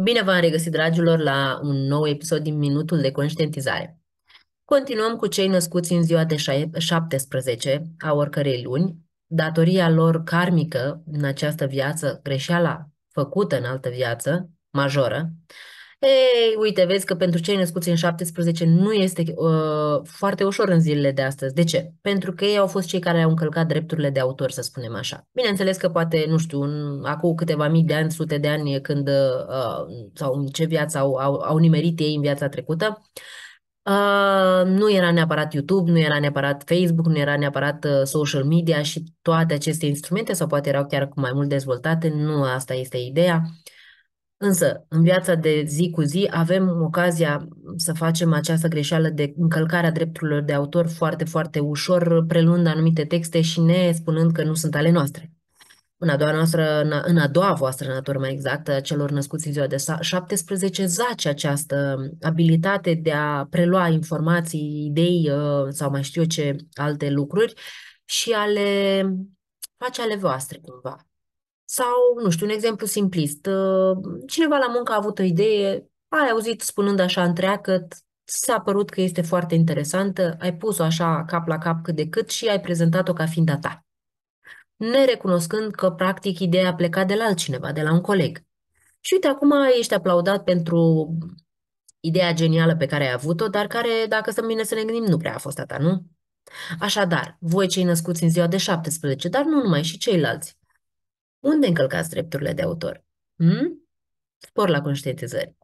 Bine v-am regăsit, dragilor, la un nou episod din Minutul de Conștientizare. Continuăm cu cei născuți în ziua de 17 a oricărei luni. Datoria lor karmică în această viață, greșeala făcută în altă viață, majoră, ei, uite, vezi că pentru cei născuți în 17 nu este uh, foarte ușor în zilele de astăzi. De ce? Pentru că ei au fost cei care au încălcat drepturile de autor, să spunem așa. Bineînțeles că poate, nu știu, în, acum câteva mii de ani, sute de ani, când uh, sau în ce viață au, au, au nimerit ei în viața trecută, Uh, nu era neapărat YouTube, nu era neapărat Facebook, nu era neapărat uh, social media și toate aceste instrumente, sau poate erau chiar mai mult dezvoltate, nu asta este ideea. Uh, Însă, în viața de zi cu zi, avem ocazia să facem această greșeală de încălcarea drepturilor de autor foarte, foarte ușor, preluând anumite texte și ne spunând că nu sunt ale noastre. În a doua, noastră, în a doua voastră natură, mai exact, celor născuți în ziua de 17, zace această abilitate de a prelua informații, idei uh, sau mai știu eu ce alte lucruri și a le face ale voastre cumva. Sau, nu știu, un exemplu simplist. Uh, cineva la muncă a avut o idee, ai auzit spunând așa întreagăt, s-a părut că este foarte interesantă, ai pus-o așa cap la cap cât de cât și ai prezentat-o ca fiind a ta. Nerecunoscând că, practic, ideea a plecat de la altcineva, de la un coleg. Și uite, acum ești aplaudat pentru ideea genială pe care ai avut-o, dar care, dacă să bine să ne gândim, nu prea a fost a ta, nu? Așadar, voi cei născuți în ziua de 17, dar nu numai, și ceilalți. Unde încălcați drepturile de autor? Hmm? Spor la conștientizări.